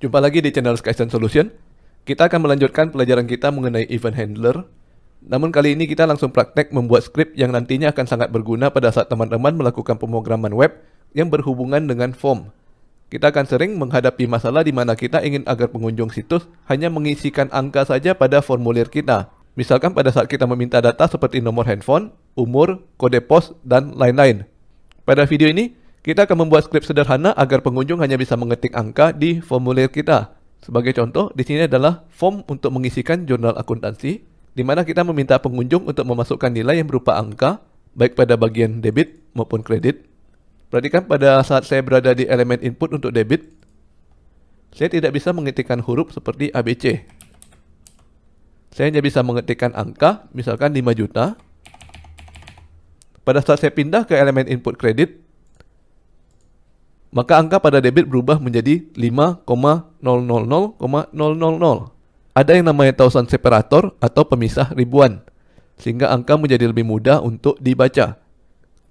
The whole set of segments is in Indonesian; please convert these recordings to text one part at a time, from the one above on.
Jumpa lagi di channel Skystone Solution. Kita akan melanjutkan pelajaran kita mengenai event handler. Namun kali ini kita langsung praktek membuat script yang nantinya akan sangat berguna pada saat teman-teman melakukan pemrograman web yang berhubungan dengan form. Kita akan sering menghadapi masalah di mana kita ingin agar pengunjung situs hanya mengisikan angka saja pada formulir kita. Misalkan pada saat kita meminta data seperti nomor handphone, umur, kode pos, dan lain-lain. Pada video ini, kita akan membuat skrip sederhana agar pengunjung hanya bisa mengetik angka di formulir kita. Sebagai contoh, di sini adalah form untuk mengisikan jurnal akuntansi, di mana kita meminta pengunjung untuk memasukkan nilai yang berupa angka, baik pada bagian debit maupun kredit. Perhatikan pada saat saya berada di elemen input untuk debit, saya tidak bisa mengetikkan huruf seperti ABC. Saya hanya bisa mengetikkan angka, misalkan 5 juta. Pada saat saya pindah ke elemen input kredit, maka angka pada debit berubah menjadi 5,000,000. Ada yang namanya tausan separator atau pemisah ribuan, sehingga angka menjadi lebih mudah untuk dibaca.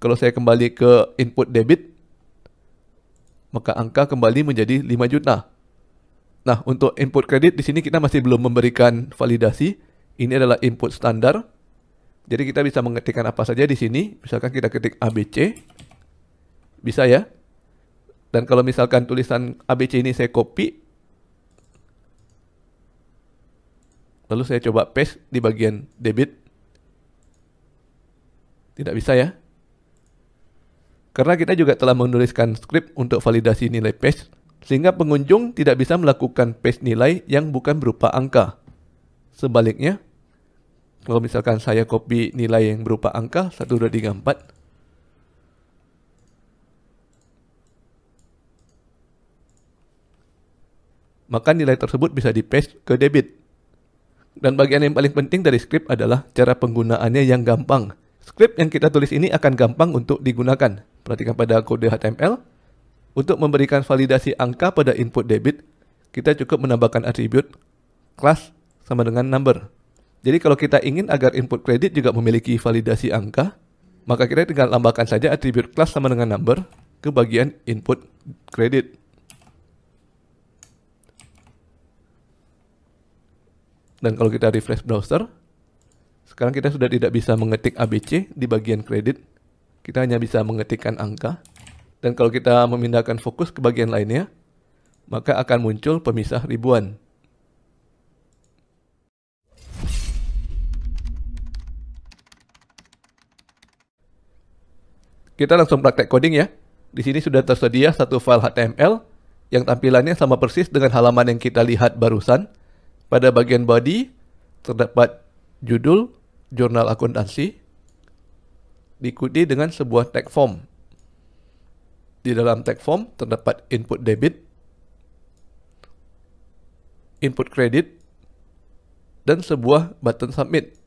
Kalau saya kembali ke input debit, maka angka kembali menjadi 5 juta. Nah, untuk input kredit di sini kita masih belum memberikan validasi. Ini adalah input standar. Jadi kita bisa mengetikkan apa saja di sini. Misalkan kita ketik ABC. Bisa ya. Dan kalau misalkan tulisan ABC ini saya copy, lalu saya coba paste di bagian debit, tidak bisa ya. Karena kita juga telah menuliskan script untuk validasi nilai paste, sehingga pengunjung tidak bisa melakukan paste nilai yang bukan berupa angka. Sebaliknya, kalau misalkan saya copy nilai yang berupa angka 1, 2, 3, 4, maka nilai tersebut bisa di-paste ke debit. Dan bagian yang paling penting dari script adalah cara penggunaannya yang gampang. Script yang kita tulis ini akan gampang untuk digunakan. Perhatikan pada kode HTML. Untuk memberikan validasi angka pada input debit, kita cukup menambahkan atribut class sama dengan number. Jadi kalau kita ingin agar input kredit juga memiliki validasi angka, maka kita tinggal tambahkan saja atribut class sama dengan number ke bagian input kredit. Dan kalau kita refresh browser, sekarang kita sudah tidak bisa mengetik ABC di bagian kredit. Kita hanya bisa mengetikkan angka. Dan kalau kita memindahkan fokus ke bagian lainnya, maka akan muncul pemisah ribuan. Kita langsung praktek coding ya. Di sini sudah tersedia satu file HTML yang tampilannya sama persis dengan halaman yang kita lihat barusan pada bagian body terdapat judul jurnal akuntansi diikuti dengan sebuah tag form. Di dalam tag form terdapat input debit, input kredit, dan sebuah button submit.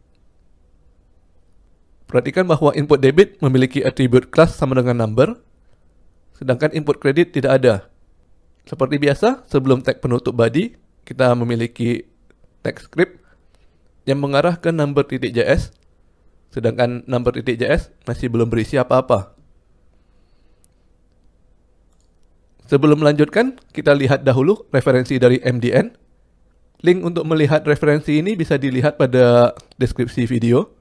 Perhatikan bahwa input debit memiliki atribut class sama dengan number, sedangkan input kredit tidak ada. Seperti biasa, sebelum tag penutup body, kita memiliki text script yang mengarah ke number titik JS, sedangkan number titik JS masih belum berisi apa-apa. Sebelum melanjutkan, kita lihat dahulu referensi dari MDN. Link untuk melihat referensi ini bisa dilihat pada deskripsi video.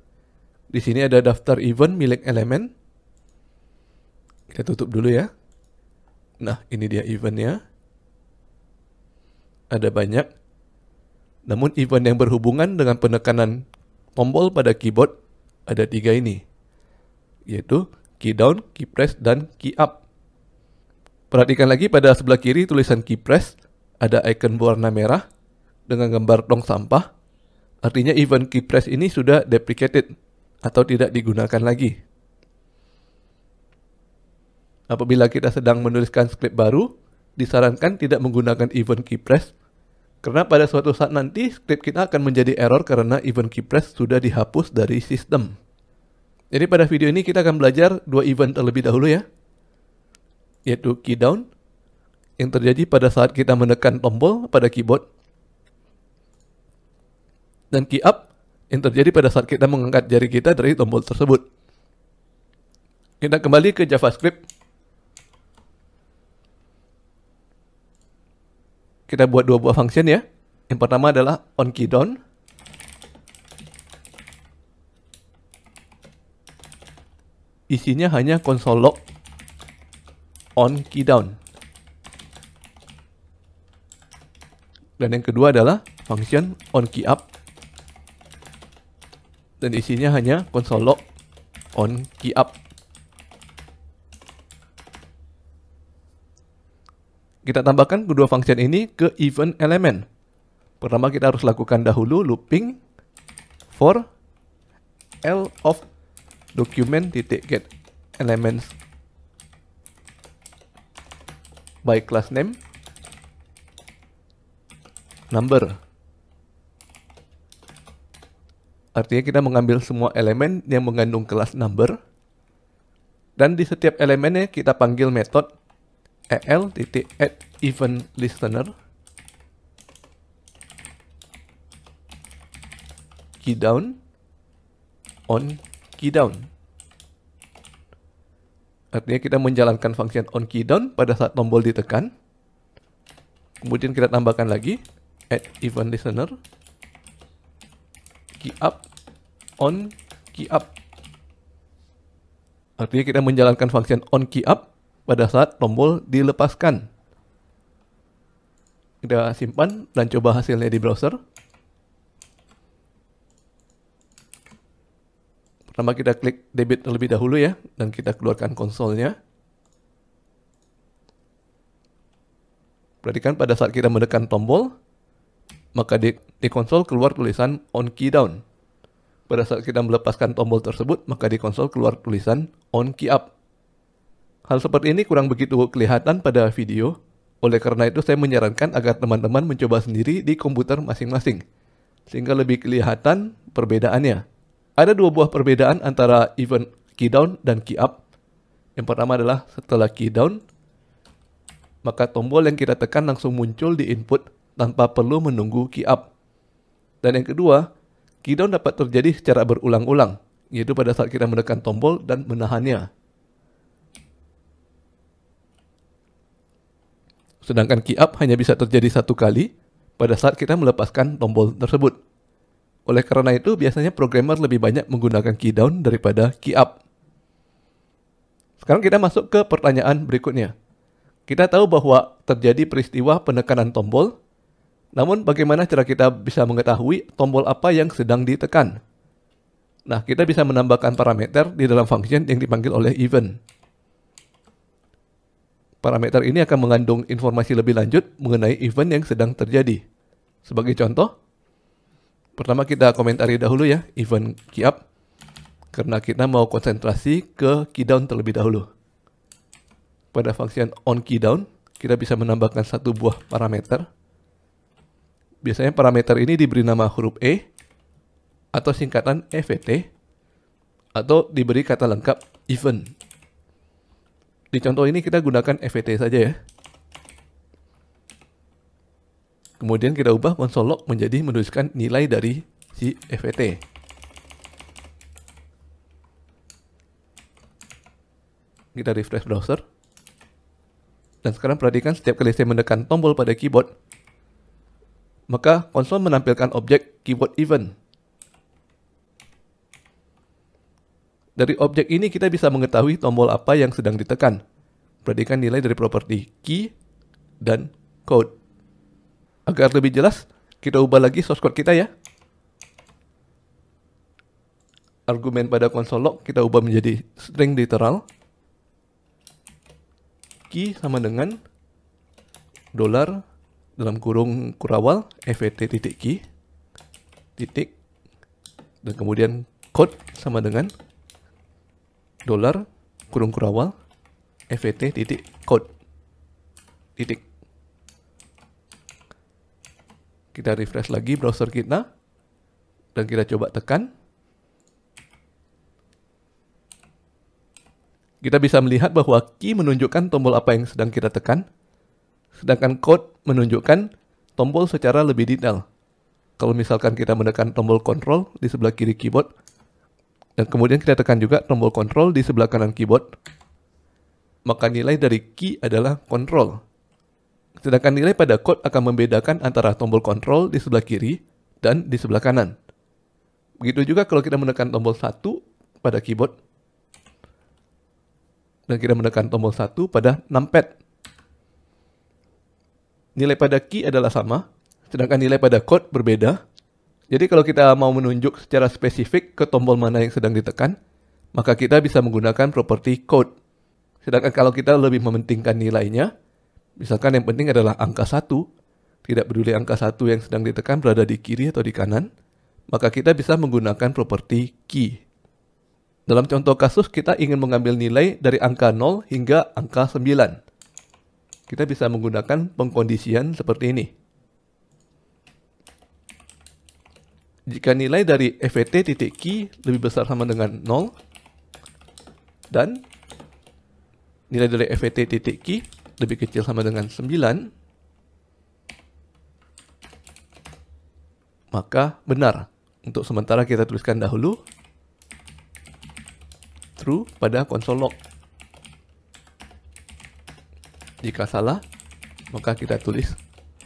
Di sini ada daftar event milik elemen. Kita tutup dulu ya. Nah, ini dia eventnya. Ada banyak. Namun event yang berhubungan dengan penekanan tombol pada keyboard ada tiga ini, yaitu key down, key press, dan key up. Perhatikan lagi pada sebelah kiri tulisan key press, ada icon berwarna merah dengan gambar tong sampah. Artinya event key press ini sudah deprecated atau tidak digunakan lagi. Apabila kita sedang menuliskan script baru, disarankan tidak menggunakan event key press karena pada suatu saat nanti script kita akan menjadi error karena event keypress sudah dihapus dari sistem. Jadi pada video ini kita akan belajar dua event terlebih dahulu ya. Yaitu key down yang terjadi pada saat kita menekan tombol pada keyboard dan key up yang terjadi pada saat kita mengangkat jari kita dari tombol tersebut. Kita kembali ke JavaScript kita buat dua buah function ya. Yang pertama adalah on key down. Isinya hanya console log on key down. Dan yang kedua adalah function on key up. Dan isinya hanya console log on key up. Kita tambahkan kedua function ini ke event element. Pertama kita harus lakukan dahulu looping for L of document titik get elements by class name number. Artinya kita mengambil semua elemen yang mengandung kelas number dan di setiap elemennya kita panggil metode el titik add event listener key down on key down artinya kita menjalankan fungsi on key down pada saat tombol ditekan kemudian kita tambahkan lagi add event listener key up on key up artinya kita menjalankan fungsi on key up pada saat tombol dilepaskan. Kita simpan dan coba hasilnya di browser. Pertama kita klik debit terlebih dahulu ya, dan kita keluarkan konsolnya. Perhatikan pada saat kita menekan tombol, maka di, di konsol keluar tulisan on key down. Pada saat kita melepaskan tombol tersebut, maka di konsol keluar tulisan on key up. Hal seperti ini kurang begitu kelihatan pada video, oleh karena itu saya menyarankan agar teman-teman mencoba sendiri di komputer masing-masing, sehingga lebih kelihatan perbedaannya. Ada dua buah perbedaan antara event key down dan key up. Yang pertama adalah setelah key down, maka tombol yang kita tekan langsung muncul di input tanpa perlu menunggu key up. Dan yang kedua, key down dapat terjadi secara berulang-ulang, yaitu pada saat kita menekan tombol dan menahannya. Sedangkan key up hanya bisa terjadi satu kali pada saat kita melepaskan tombol tersebut. Oleh karena itu, biasanya programmer lebih banyak menggunakan key down daripada key up. Sekarang kita masuk ke pertanyaan berikutnya. Kita tahu bahwa terjadi peristiwa penekanan tombol, namun bagaimana cara kita bisa mengetahui tombol apa yang sedang ditekan? Nah, kita bisa menambahkan parameter di dalam function yang dipanggil oleh event. Parameter ini akan mengandung informasi lebih lanjut mengenai event yang sedang terjadi. Sebagai contoh, pertama kita komentari dahulu ya event key up karena kita mau konsentrasi ke key down terlebih dahulu. Pada function on key down, kita bisa menambahkan satu buah parameter. Biasanya parameter ini diberi nama huruf E atau singkatan EVT atau diberi kata lengkap event di contoh ini kita gunakan FET saja ya. Kemudian kita ubah console log menjadi menuliskan nilai dari si FET. Kita refresh browser. Dan sekarang perhatikan setiap kali saya menekan tombol pada keyboard, maka konsol menampilkan objek keyboard event Dari objek ini kita bisa mengetahui tombol apa yang sedang ditekan. Perhatikan nilai dari properti key dan code. Agar lebih jelas, kita ubah lagi source code kita ya. Argumen pada konsol log kita ubah menjadi string literal. Key sama dengan dolar dalam kurung kurawal fvt titik key titik dan kemudian code sama dengan dollar kurung kurawal fvt e titik code titik kita refresh lagi browser kita dan kita coba tekan kita bisa melihat bahwa key menunjukkan tombol apa yang sedang kita tekan, sedangkan code menunjukkan tombol secara lebih detail. Kalau misalkan kita menekan tombol control di sebelah kiri keyboard, dan kemudian kita tekan juga tombol control di sebelah kanan keyboard. Maka nilai dari key adalah control. Sedangkan nilai pada code akan membedakan antara tombol control di sebelah kiri dan di sebelah kanan. Begitu juga kalau kita menekan tombol 1 pada keyboard. Dan kita menekan tombol 1 pada numpad. Nilai pada key adalah sama, sedangkan nilai pada code berbeda jadi kalau kita mau menunjuk secara spesifik ke tombol mana yang sedang ditekan, maka kita bisa menggunakan properti code. Sedangkan kalau kita lebih mementingkan nilainya, misalkan yang penting adalah angka 1, tidak peduli angka 1 yang sedang ditekan berada di kiri atau di kanan, maka kita bisa menggunakan properti key. Dalam contoh kasus, kita ingin mengambil nilai dari angka 0 hingga angka 9. Kita bisa menggunakan pengkondisian seperti ini. jika nilai dari FET titik Q lebih besar sama dengan 0 dan nilai dari FET titik Q lebih kecil sama dengan 9 maka benar untuk sementara kita tuliskan dahulu true pada konsol log jika salah maka kita tulis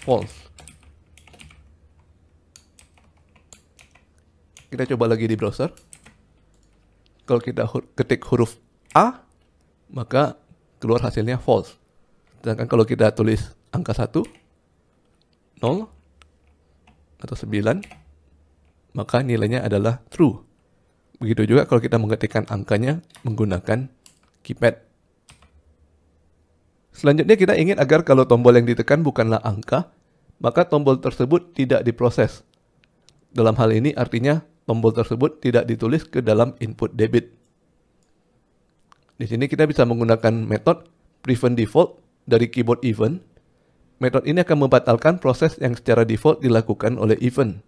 false Kita coba lagi di browser. Kalau kita hu ketik huruf A, maka keluar hasilnya false. Sedangkan kalau kita tulis angka 1, 0, atau 9, maka nilainya adalah true. Begitu juga kalau kita mengetikkan angkanya menggunakan keypad. Selanjutnya kita ingin agar kalau tombol yang ditekan bukanlah angka, maka tombol tersebut tidak diproses. Dalam hal ini artinya tombol tersebut tidak ditulis ke dalam input debit. Di sini kita bisa menggunakan metode prevent default dari keyboard event. Metode ini akan membatalkan proses yang secara default dilakukan oleh event.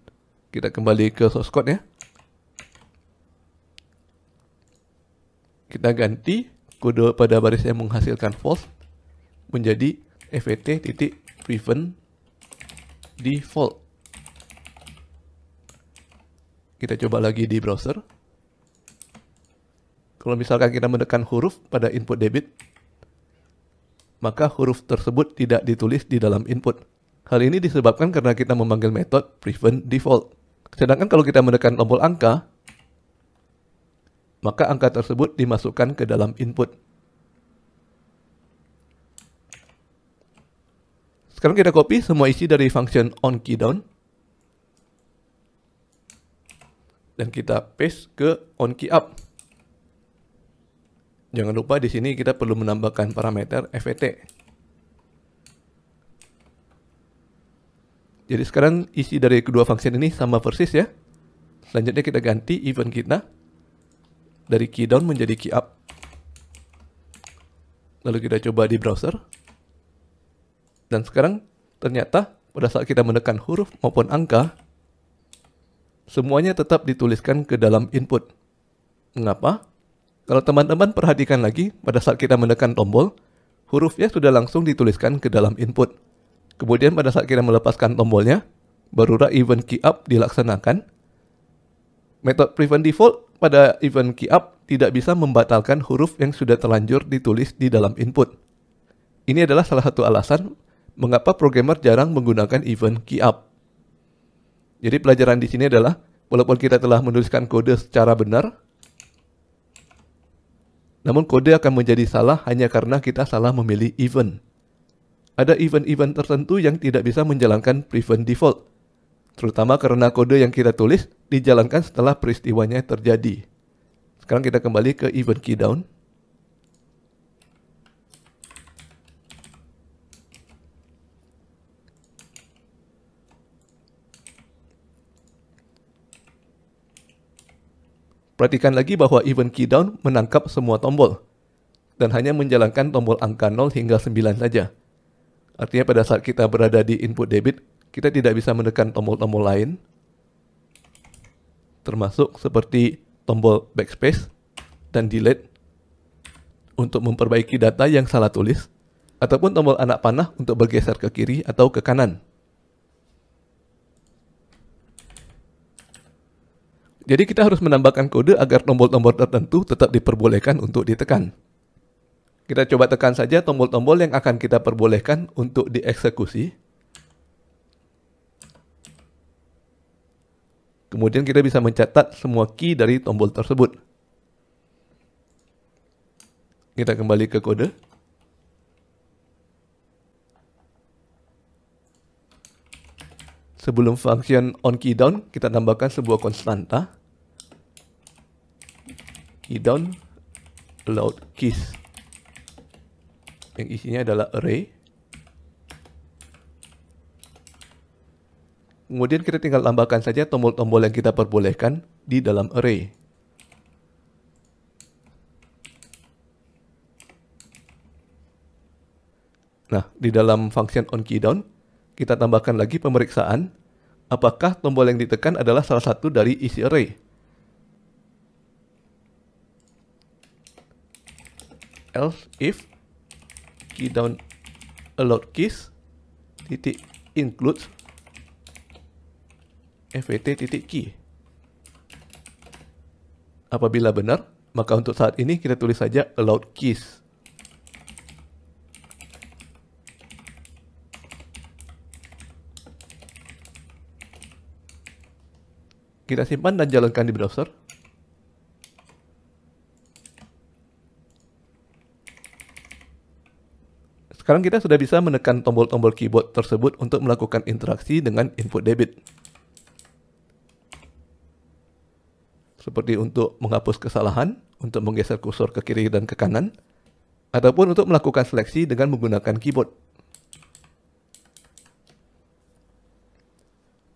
Kita kembali ke source code ya. Kita ganti kode pada baris yang menghasilkan false menjadi fvt titik prevent default. Kita coba lagi di browser. Kalau misalkan kita menekan huruf pada input debit, maka huruf tersebut tidak ditulis di dalam input. Hal ini disebabkan karena kita memanggil metode prevent default. Sedangkan kalau kita menekan tombol angka, maka angka tersebut dimasukkan ke dalam input. Sekarang kita copy semua isi dari function onKeyDown. down dan kita paste ke on key up. Jangan lupa di sini kita perlu menambahkan parameter FET. Jadi sekarang isi dari kedua function ini sama persis ya. Selanjutnya kita ganti event kita dari key down menjadi key up. Lalu kita coba di browser. Dan sekarang ternyata pada saat kita menekan huruf maupun angka, semuanya tetap dituliskan ke dalam input. Mengapa? Kalau teman-teman perhatikan lagi, pada saat kita menekan tombol, hurufnya sudah langsung dituliskan ke dalam input. Kemudian pada saat kita melepaskan tombolnya, barulah event key up dilaksanakan. Metode prevent default pada event key up tidak bisa membatalkan huruf yang sudah terlanjur ditulis di dalam input. Ini adalah salah satu alasan mengapa programmer jarang menggunakan event key up. Jadi pelajaran di sini adalah walaupun kita telah menuliskan kode secara benar, namun kode akan menjadi salah hanya karena kita salah memilih event. Ada event-event tertentu yang tidak bisa menjalankan prevent default, terutama karena kode yang kita tulis dijalankan setelah peristiwanya terjadi. Sekarang kita kembali ke event keydown. down. Perhatikan lagi bahwa event keydown menangkap semua tombol dan hanya menjalankan tombol angka 0 hingga 9 saja. Artinya pada saat kita berada di input debit, kita tidak bisa menekan tombol-tombol lain, termasuk seperti tombol backspace dan delete untuk memperbaiki data yang salah tulis, ataupun tombol anak panah untuk bergeser ke kiri atau ke kanan. Jadi kita harus menambahkan kode agar tombol-tombol tertentu tetap diperbolehkan untuk ditekan. Kita coba tekan saja tombol-tombol yang akan kita perbolehkan untuk dieksekusi. Kemudian kita bisa mencatat semua key dari tombol tersebut. Kita kembali ke kode. Sebelum function on key down, kita tambahkan sebuah konstanta key down load keys yang isinya adalah array kemudian kita tinggal tambahkan saja tombol-tombol yang kita perbolehkan di dalam array Nah, di dalam function on key down, kita tambahkan lagi pemeriksaan apakah tombol yang ditekan adalah salah satu dari isi array. else if key down allowed keys titik include fvt titik key apabila benar maka untuk saat ini kita tulis saja allowed keys kita simpan dan jalankan di browser Sekarang kita sudah bisa menekan tombol-tombol keyboard tersebut untuk melakukan interaksi dengan input debit. Seperti untuk menghapus kesalahan, untuk menggeser kursor ke kiri dan ke kanan, ataupun untuk melakukan seleksi dengan menggunakan keyboard.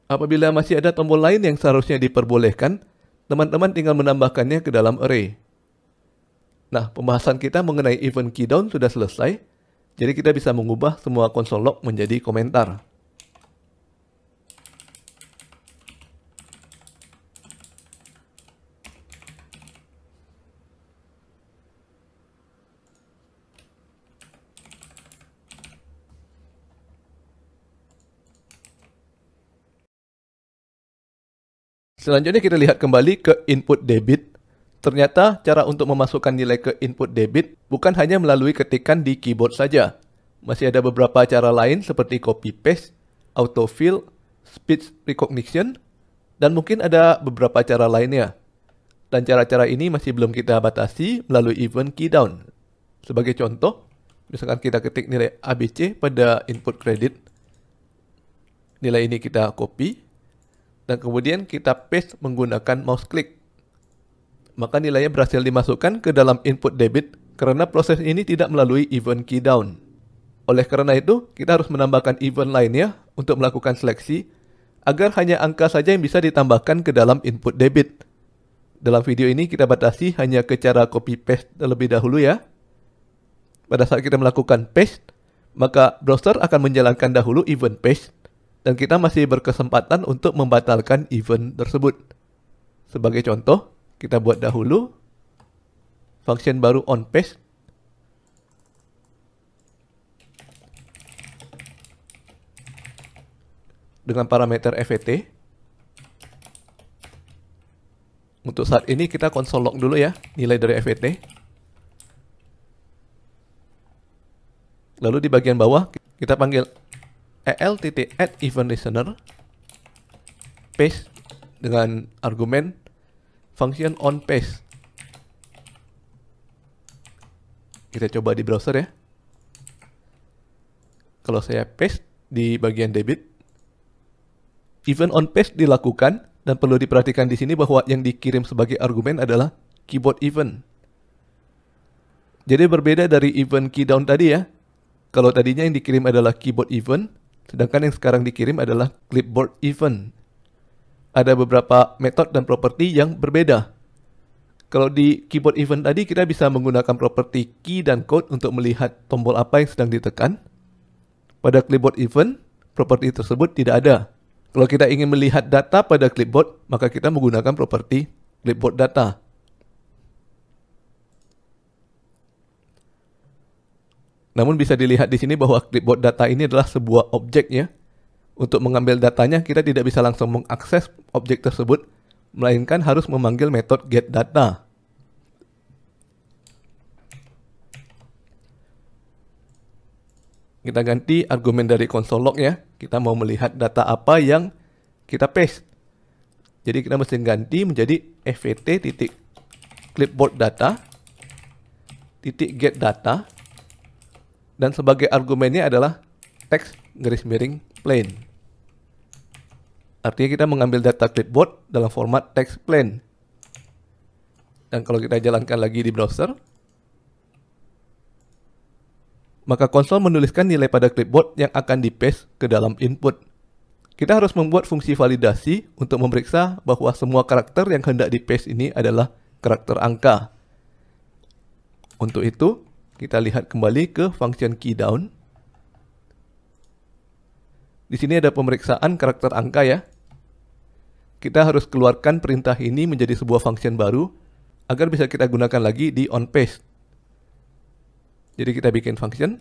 Apabila masih ada tombol lain yang seharusnya diperbolehkan, teman-teman tinggal menambahkannya ke dalam array. Nah, pembahasan kita mengenai event key down sudah selesai. Jadi kita bisa mengubah semua konsol log menjadi komentar. Selanjutnya kita lihat kembali ke input debit Ternyata cara untuk memasukkan nilai ke input debit bukan hanya melalui ketikan di keyboard saja. Masih ada beberapa cara lain seperti copy paste, autofill, speech recognition, dan mungkin ada beberapa cara lainnya. Dan cara-cara ini masih belum kita batasi melalui event key down. Sebagai contoh, misalkan kita ketik nilai ABC pada input kredit, nilai ini kita copy, dan kemudian kita paste menggunakan mouse click maka nilainya berhasil dimasukkan ke dalam input debit karena proses ini tidak melalui event key down. Oleh karena itu, kita harus menambahkan event lainnya untuk melakukan seleksi agar hanya angka saja yang bisa ditambahkan ke dalam input debit. Dalam video ini kita batasi hanya ke cara copy paste terlebih dahulu ya. Pada saat kita melakukan paste, maka browser akan menjalankan dahulu event paste dan kita masih berkesempatan untuk membatalkan event tersebut. Sebagai contoh, kita buat dahulu. Function baru on page. Dengan parameter FET. Untuk saat ini kita console log dulu ya nilai dari FET. Lalu di bagian bawah kita panggil alt event listener paste dengan argumen function on page. Kita coba di browser ya. Kalau saya paste di bagian debit, event on page dilakukan dan perlu diperhatikan di sini bahwa yang dikirim sebagai argumen adalah keyboard event. Jadi berbeda dari event down tadi ya. Kalau tadinya yang dikirim adalah keyboard event, sedangkan yang sekarang dikirim adalah clipboard event ada beberapa metode dan properti yang berbeda. Kalau di keyboard event tadi kita bisa menggunakan properti key dan code untuk melihat tombol apa yang sedang ditekan. Pada clipboard event, properti tersebut tidak ada. Kalau kita ingin melihat data pada clipboard, maka kita menggunakan properti clipboard data. Namun bisa dilihat di sini bahwa clipboard data ini adalah sebuah objeknya. Untuk mengambil datanya, kita tidak bisa langsung mengakses objek tersebut, melainkan harus memanggil metode getData. Kita ganti argumen dari console log ya. Kita mau melihat data apa yang kita paste. Jadi kita mesti ganti menjadi fvt e titik clipboard data titik get data dan sebagai argumennya adalah teks garis miring plain. Artinya kita mengambil data clipboard dalam format text plain. Dan kalau kita jalankan lagi di browser, maka konsol menuliskan nilai pada clipboard yang akan di-paste ke dalam input. Kita harus membuat fungsi validasi untuk memeriksa bahwa semua karakter yang hendak di-paste ini adalah karakter angka. Untuk itu, kita lihat kembali ke function key down di sini ada pemeriksaan karakter angka ya. Kita harus keluarkan perintah ini menjadi sebuah function baru agar bisa kita gunakan lagi di on page. Jadi kita bikin function.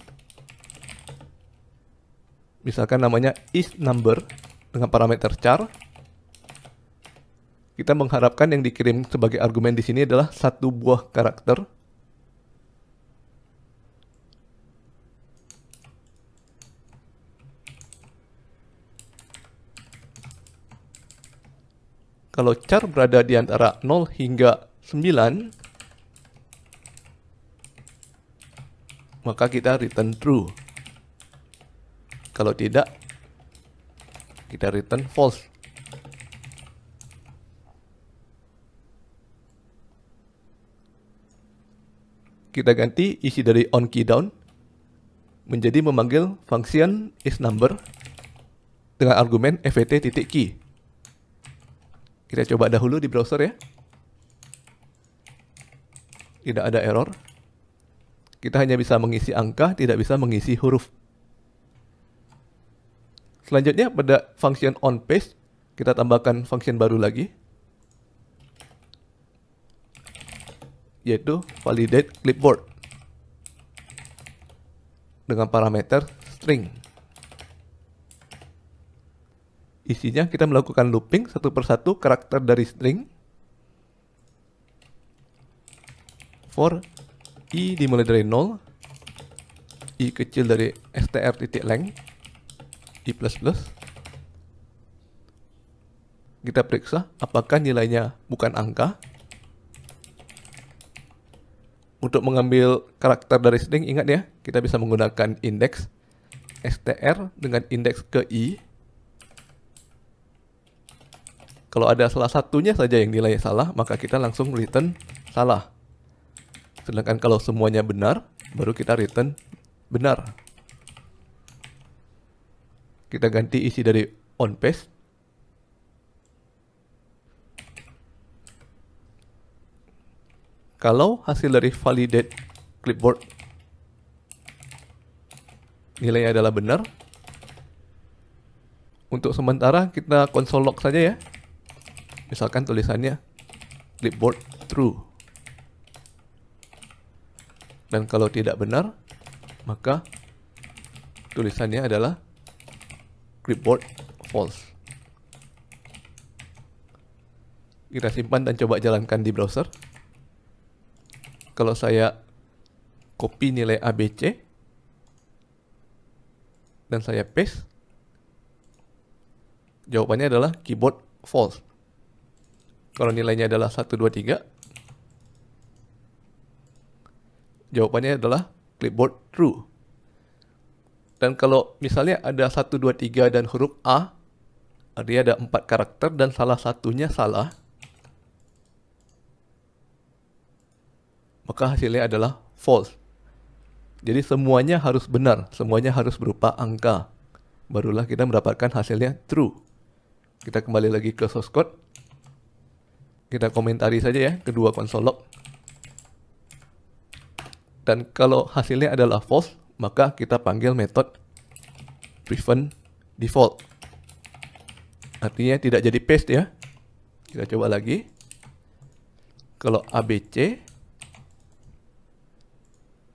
Misalkan namanya is number dengan parameter char. Kita mengharapkan yang dikirim sebagai argumen di sini adalah satu buah karakter kalau char berada di antara 0 hingga 9, maka kita return true. Kalau tidak, kita return false. Kita ganti isi dari on key down menjadi memanggil function is number dengan argumen fat.key kita coba dahulu di browser ya. Tidak ada error. Kita hanya bisa mengisi angka, tidak bisa mengisi huruf. Selanjutnya pada function on page, kita tambahkan function baru lagi. Yaitu validate clipboard. Dengan parameter string. Isinya kita melakukan looping satu persatu karakter dari string for i dimulai dari 0 i kecil dari str titik length i++ kita periksa apakah nilainya bukan angka untuk mengambil karakter dari string ingat ya kita bisa menggunakan indeks str dengan indeks ke i kalau ada salah satunya saja yang nilai salah, maka kita langsung return salah. Sedangkan kalau semuanya benar, baru kita return benar. Kita ganti isi dari on page. Kalau hasil dari validate clipboard nilainya adalah benar, untuk sementara kita console log saja ya. Misalkan tulisannya clipboard true. Dan kalau tidak benar, maka tulisannya adalah clipboard false. Kita simpan dan coba jalankan di browser. Kalau saya copy nilai ABC dan saya paste, jawabannya adalah keyboard false. Kalau nilainya adalah 1, 2, 3, jawabannya adalah clipboard true. Dan kalau misalnya ada 1, 2, 3 dan huruf A, artinya ada 4 karakter dan salah satunya salah, maka hasilnya adalah false. Jadi semuanya harus benar, semuanya harus berupa angka. Barulah kita mendapatkan hasilnya true. Kita kembali lagi ke source code. Kita komentari saja ya kedua konsol log. Dan kalau hasilnya adalah false, maka kita panggil metode prevent default. Artinya tidak jadi paste ya. Kita coba lagi. Kalau ABC,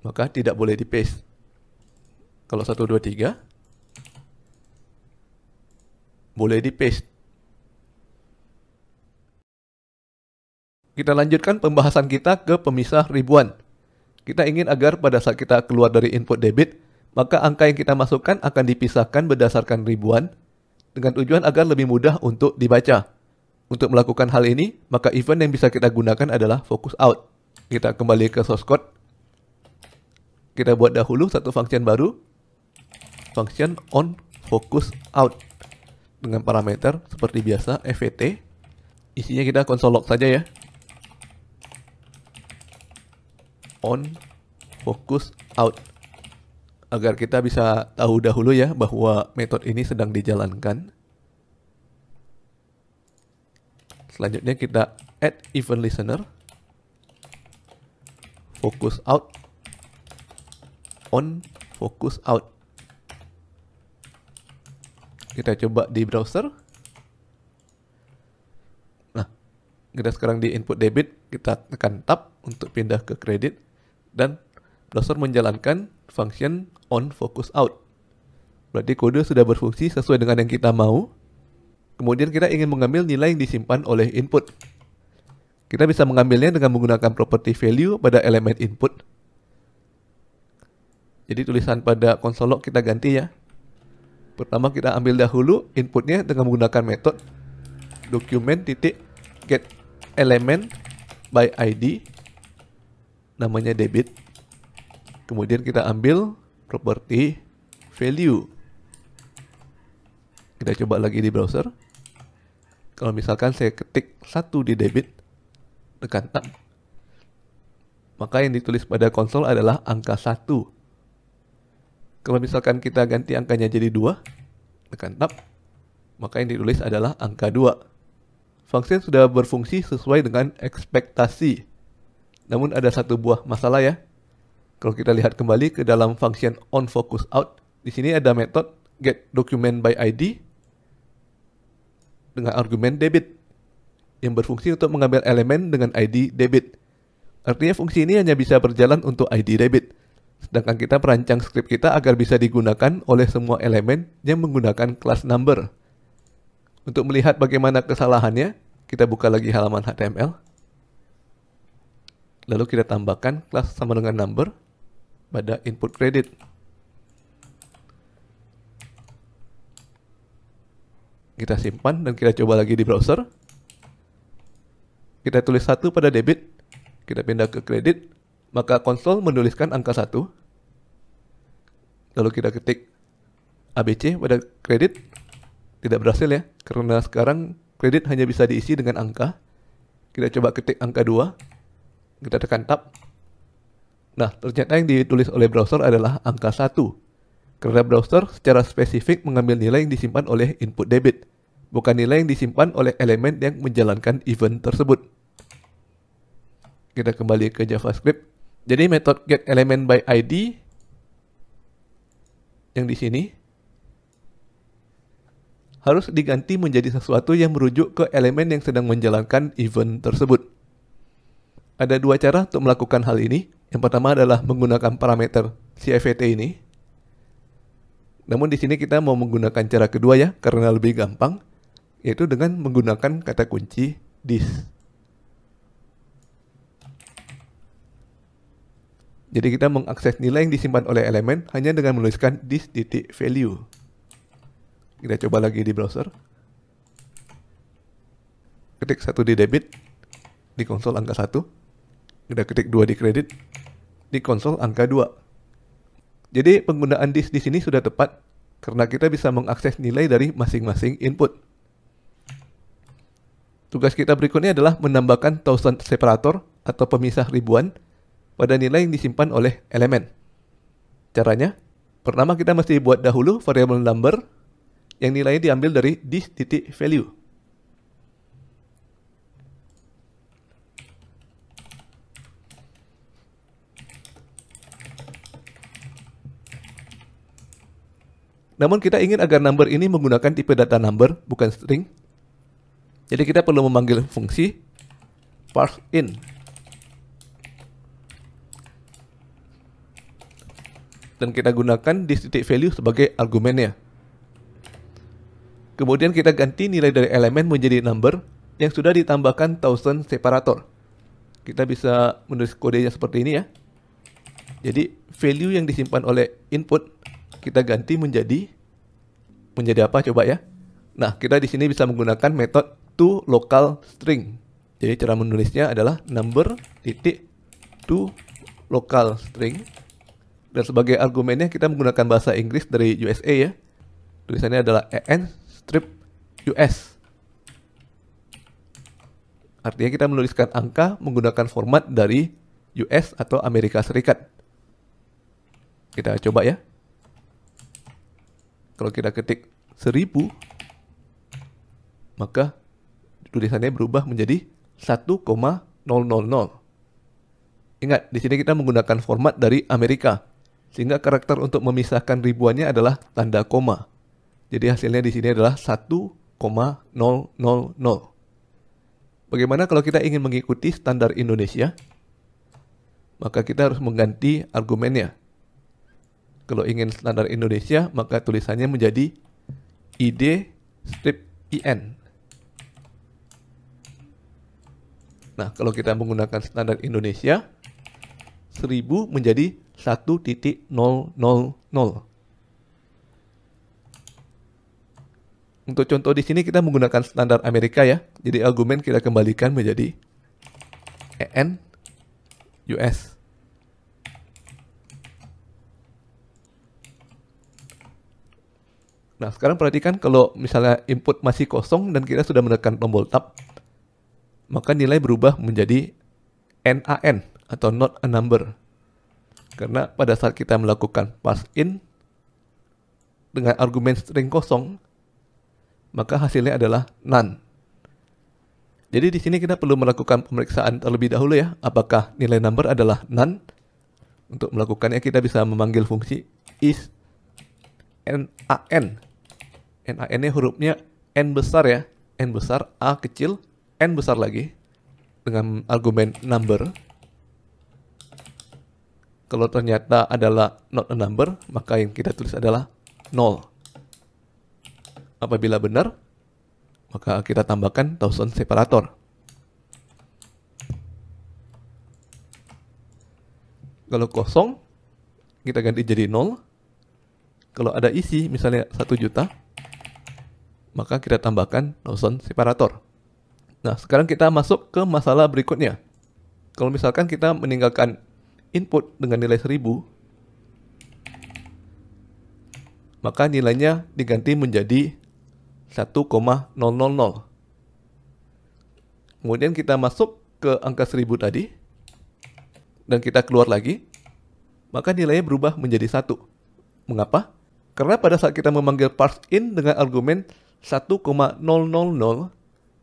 maka tidak boleh di paste. Kalau tiga boleh di paste. Kita lanjutkan pembahasan kita ke pemisah ribuan. Kita ingin agar pada saat kita keluar dari input debit, maka angka yang kita masukkan akan dipisahkan berdasarkan ribuan dengan tujuan agar lebih mudah untuk dibaca. Untuk melakukan hal ini, maka event yang bisa kita gunakan adalah focus out. Kita kembali ke source code. Kita buat dahulu satu function baru. Function on focus out. Dengan parameter seperti biasa, FET. Isinya kita console log saja ya. on, focus out. Agar kita bisa tahu dahulu ya bahwa metode ini sedang dijalankan. Selanjutnya kita add event listener. Focus out. On, focus out. Kita coba di browser. Nah, kita sekarang di input debit, kita tekan tab untuk pindah ke kredit dan browser menjalankan function on focus out. Berarti kode sudah berfungsi sesuai dengan yang kita mau. Kemudian kita ingin mengambil nilai yang disimpan oleh input. Kita bisa mengambilnya dengan menggunakan property value pada elemen input. Jadi tulisan pada konsol log kita ganti ya. Pertama kita ambil dahulu inputnya dengan menggunakan metode document titik get element by id namanya debit. Kemudian kita ambil properti value. Kita coba lagi di browser. Kalau misalkan saya ketik satu di debit, tekan tab. Maka yang ditulis pada konsol adalah angka satu. Kalau misalkan kita ganti angkanya jadi dua tekan tab, maka yang ditulis adalah angka dua. Function sudah berfungsi sesuai dengan ekspektasi namun ada satu buah masalah ya. Kalau kita lihat kembali ke dalam function on focus out, di sini ada metode get document by ID dengan argumen debit yang berfungsi untuk mengambil elemen dengan ID debit. Artinya fungsi ini hanya bisa berjalan untuk ID debit. Sedangkan kita perancang script kita agar bisa digunakan oleh semua elemen yang menggunakan kelas number. Untuk melihat bagaimana kesalahannya, kita buka lagi halaman HTML. Lalu kita tambahkan kelas sama dengan number pada input credit. Kita simpan dan kita coba lagi di browser. Kita tulis satu pada debit, kita pindah ke kredit, maka konsol menuliskan angka satu. Lalu kita ketik ABC pada kredit, tidak berhasil ya, karena sekarang kredit hanya bisa diisi dengan angka. Kita coba ketik angka 2, kita tekan tab. Nah, ternyata yang ditulis oleh browser adalah angka 1. Karena browser secara spesifik mengambil nilai yang disimpan oleh input debit, bukan nilai yang disimpan oleh elemen yang menjalankan event tersebut. Kita kembali ke JavaScript. Jadi metode get element by ID yang di sini harus diganti menjadi sesuatu yang merujuk ke elemen yang sedang menjalankan event tersebut. Ada dua cara untuk melakukan hal ini. Yang pertama adalah menggunakan parameter CFET ini. Namun di sini kita mau menggunakan cara kedua ya, karena lebih gampang, yaitu dengan menggunakan kata kunci this. Jadi kita mengakses nilai yang disimpan oleh elemen hanya dengan menuliskan this value. Kita coba lagi di browser. Ketik satu di debit di konsol angka satu kita ketik dua di kredit di konsol angka 2. Jadi penggunaan disk di sini sudah tepat karena kita bisa mengakses nilai dari masing-masing input. Tugas kita berikutnya adalah menambahkan thousand separator atau pemisah ribuan pada nilai yang disimpan oleh elemen. Caranya, pertama kita mesti buat dahulu variable number yang nilainya diambil dari disk.value. titik value. Namun kita ingin agar number ini menggunakan tipe data number, bukan string. Jadi kita perlu memanggil fungsi parse in. Dan kita gunakan di titik value sebagai argumennya. Kemudian kita ganti nilai dari elemen menjadi number yang sudah ditambahkan thousand separator. Kita bisa menulis kodenya seperti ini ya. Jadi value yang disimpan oleh input kita ganti menjadi menjadi apa coba ya? Nah, kita di sini bisa menggunakan metode to local string. Jadi cara menulisnya adalah number titik to local string dan sebagai argumennya kita menggunakan bahasa Inggris dari USA ya. Tulisannya adalah en strip US. Artinya kita menuliskan angka menggunakan format dari US atau Amerika Serikat. Kita coba ya. Kalau kita ketik 1000, maka tulisannya berubah menjadi 1,000. Ingat, di sini kita menggunakan format dari Amerika, sehingga karakter untuk memisahkan ribuannya adalah tanda koma. Jadi hasilnya di sini adalah 1,000. Bagaimana kalau kita ingin mengikuti standar Indonesia? Maka kita harus mengganti argumennya. Kalau ingin standar Indonesia, maka tulisannya menjadi id strip in. Nah, kalau kita menggunakan standar Indonesia, 1000 menjadi 1.000. Untuk contoh di sini kita menggunakan standar Amerika ya. Jadi argumen kita kembalikan menjadi en US. Nah, sekarang perhatikan kalau misalnya input masih kosong dan kita sudah menekan tombol tab, maka nilai berubah menjadi NaN atau not a number. Karena pada saat kita melakukan pass in dengan argumen string kosong, maka hasilnya adalah none. Jadi di sini kita perlu melakukan pemeriksaan terlebih dahulu ya, apakah nilai number adalah none. Untuk melakukannya kita bisa memanggil fungsi is NaN N nya hurufnya N besar ya. N besar, A kecil, N besar lagi. Dengan argumen number. Kalau ternyata adalah not a number, maka yang kita tulis adalah 0. Apabila benar, maka kita tambahkan thousand separator. Kalau kosong, kita ganti jadi 0. Kalau ada isi, misalnya satu juta, maka kita tambahkan notion separator. Nah, sekarang kita masuk ke masalah berikutnya. Kalau misalkan kita meninggalkan input dengan nilai 1000, maka nilainya diganti menjadi 1,000. Kemudian kita masuk ke angka 1000 tadi, dan kita keluar lagi, maka nilainya berubah menjadi satu. Mengapa? Karena pada saat kita memanggil parse in dengan argumen 1,000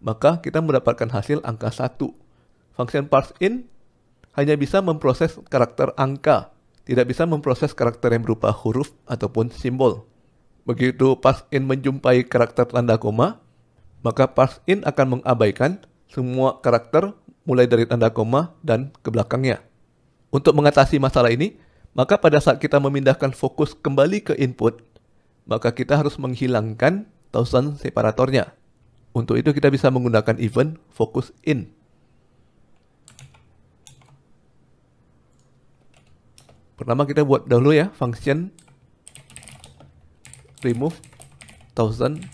maka kita mendapatkan hasil angka 1. Function parse in hanya bisa memproses karakter angka, tidak bisa memproses karakter yang berupa huruf ataupun simbol. Begitu parse in menjumpai karakter tanda koma, maka parse in akan mengabaikan semua karakter mulai dari tanda koma dan ke belakangnya. Untuk mengatasi masalah ini, maka pada saat kita memindahkan fokus kembali ke input, maka kita harus menghilangkan thousand separatornya. Untuk itu kita bisa menggunakan event focus in. Pertama kita buat dahulu ya function remove thousand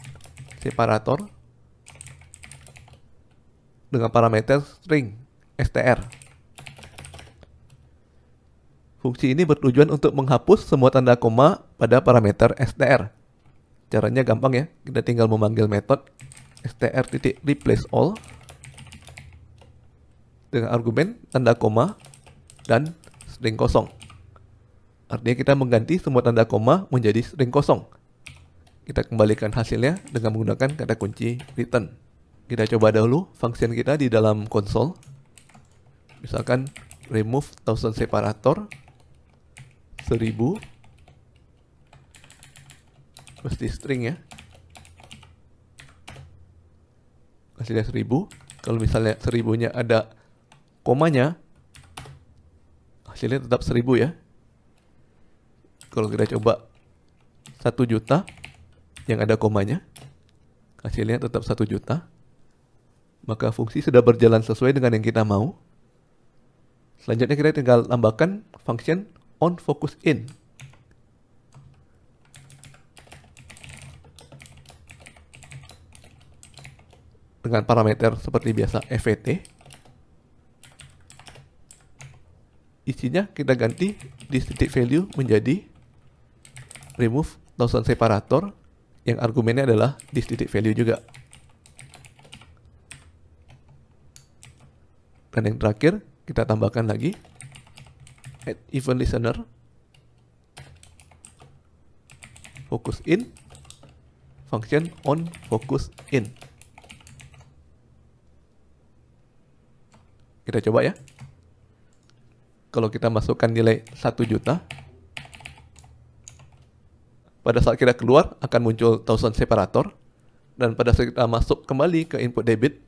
separator dengan parameter string str. Fungsi ini bertujuan untuk menghapus semua tanda koma pada parameter str. Caranya gampang ya. Kita tinggal memanggil metode str titik replace all dengan argumen tanda koma dan string kosong. Artinya kita mengganti semua tanda koma menjadi string kosong. Kita kembalikan hasilnya dengan menggunakan kata kunci return. Kita coba dahulu function kita di dalam konsol. Misalkan remove thousand separator 1000 terus di string ya hasilnya seribu. kalau misalnya seribunya ada komanya hasilnya tetap seribu ya kalau kita coba satu juta yang ada komanya hasilnya tetap satu juta maka fungsi sudah berjalan sesuai dengan yang kita mau selanjutnya kita tinggal tambahkan function on focus in dengan parameter seperti biasa FET. Isinya kita ganti di titik value menjadi remove Thousand separator yang argumennya adalah di titik value juga. Dan yang terakhir kita tambahkan lagi add event listener focus in function on focus in Kita coba ya. Kalau kita masukkan nilai 1 juta, pada saat kita keluar akan muncul thousand separator dan pada saat kita masuk kembali ke input debit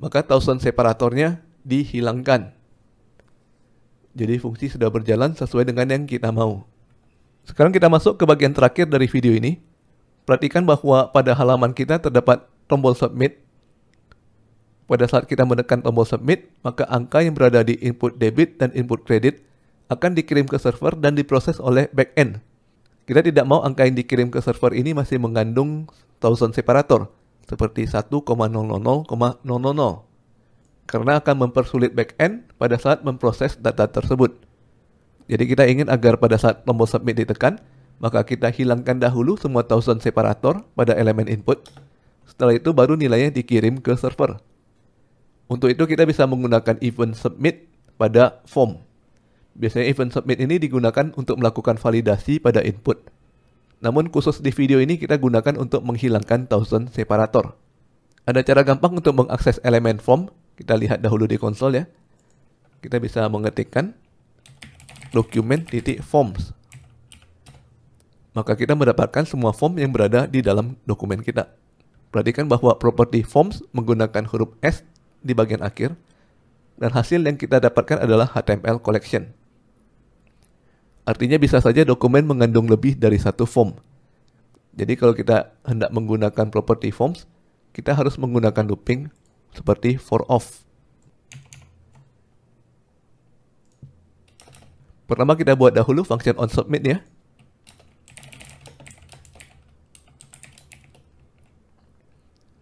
maka thousand separatornya dihilangkan jadi fungsi sudah berjalan sesuai dengan yang kita mau sekarang kita masuk ke bagian terakhir dari video ini perhatikan bahwa pada halaman kita terdapat tombol submit pada saat kita menekan tombol submit, maka angka yang berada di input debit dan input kredit akan dikirim ke server dan diproses oleh backend. Kita tidak mau angka yang dikirim ke server ini masih mengandung thousand separator, seperti 1,000,000, Karena akan mempersulit backend pada saat memproses data tersebut. Jadi kita ingin agar pada saat tombol submit ditekan, maka kita hilangkan dahulu semua thousand separator pada elemen input. Setelah itu baru nilainya dikirim ke server. Untuk itu kita bisa menggunakan event submit pada form. Biasanya event submit ini digunakan untuk melakukan validasi pada input. Namun khusus di video ini kita gunakan untuk menghilangkan thousand separator. Ada cara gampang untuk mengakses elemen form. Kita lihat dahulu di konsol ya. Kita bisa mengetikkan document.forms. Maka kita mendapatkan semua form yang berada di dalam dokumen kita. Perhatikan bahwa properti forms menggunakan huruf S di bagian akhir dan hasil yang kita dapatkan adalah HTML collection. Artinya bisa saja dokumen mengandung lebih dari satu form. Jadi kalau kita hendak menggunakan property forms, kita harus menggunakan looping seperti for off. Pertama kita buat dahulu function on submit ya.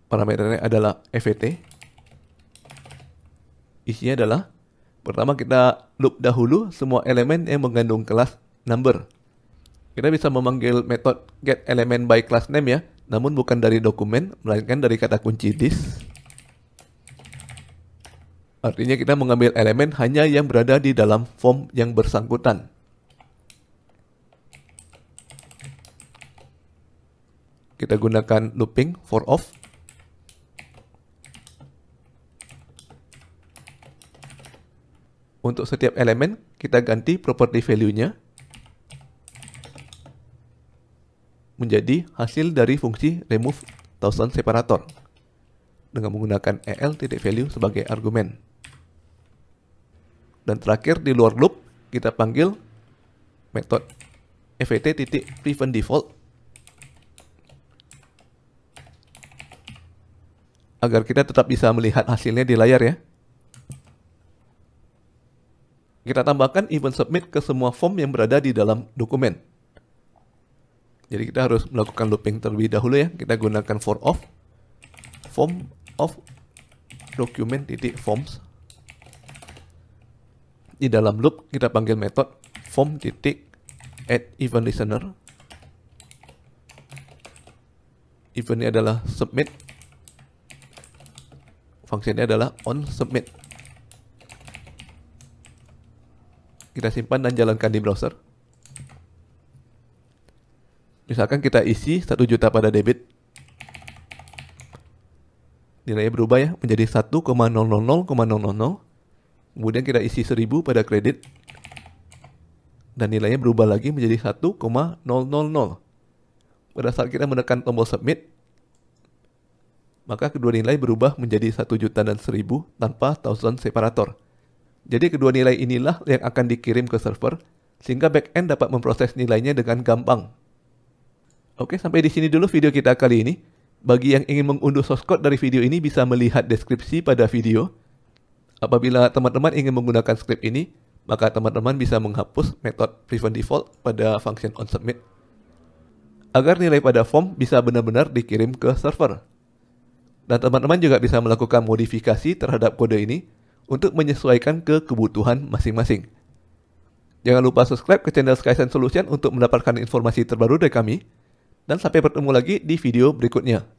Parameternya adalah evt Isinya adalah pertama kita loop dahulu semua elemen yang mengandung kelas number. Kita bisa memanggil metode get element by class name ya, namun bukan dari dokumen, melainkan dari kata kunci this. Artinya kita mengambil elemen hanya yang berada di dalam form yang bersangkutan. Kita gunakan looping for off Untuk setiap elemen, kita ganti property value-nya menjadi hasil dari fungsi remove thousand separator dengan menggunakan el sebagai argumen. Dan terakhir di luar loop kita panggil metode fvt agar kita tetap bisa melihat hasilnya di layar ya. Kita tambahkan event submit ke semua form yang berada di dalam dokumen. Jadi kita harus melakukan looping terlebih dahulu ya. Kita gunakan for of form of document titik forms. Di dalam loop kita panggil metode form titik add event listener. Eventnya adalah submit. Fungsinya adalah on submit. kita simpan dan jalankan di browser. Misalkan kita isi 1 juta pada debit. Nilainya berubah ya, menjadi 1,000,000. Kemudian kita isi 1000 pada kredit. Dan nilainya berubah lagi menjadi 1,000. Pada saat kita menekan tombol submit, maka kedua nilai berubah menjadi 1 juta dan 1000 tanpa thousand separator. Jadi kedua nilai inilah yang akan dikirim ke server sehingga backend dapat memproses nilainya dengan gampang. Oke, sampai di sini dulu video kita kali ini. Bagi yang ingin mengunduh source code dari video ini bisa melihat deskripsi pada video. Apabila teman-teman ingin menggunakan script ini, maka teman-teman bisa menghapus metode prevent default pada function on submit agar nilai pada form bisa benar-benar dikirim ke server. Dan teman-teman juga bisa melakukan modifikasi terhadap kode ini untuk menyesuaikan ke kebutuhan masing-masing. Jangan lupa subscribe ke channel Skysense Solution untuk mendapatkan informasi terbaru dari kami. Dan sampai bertemu lagi di video berikutnya.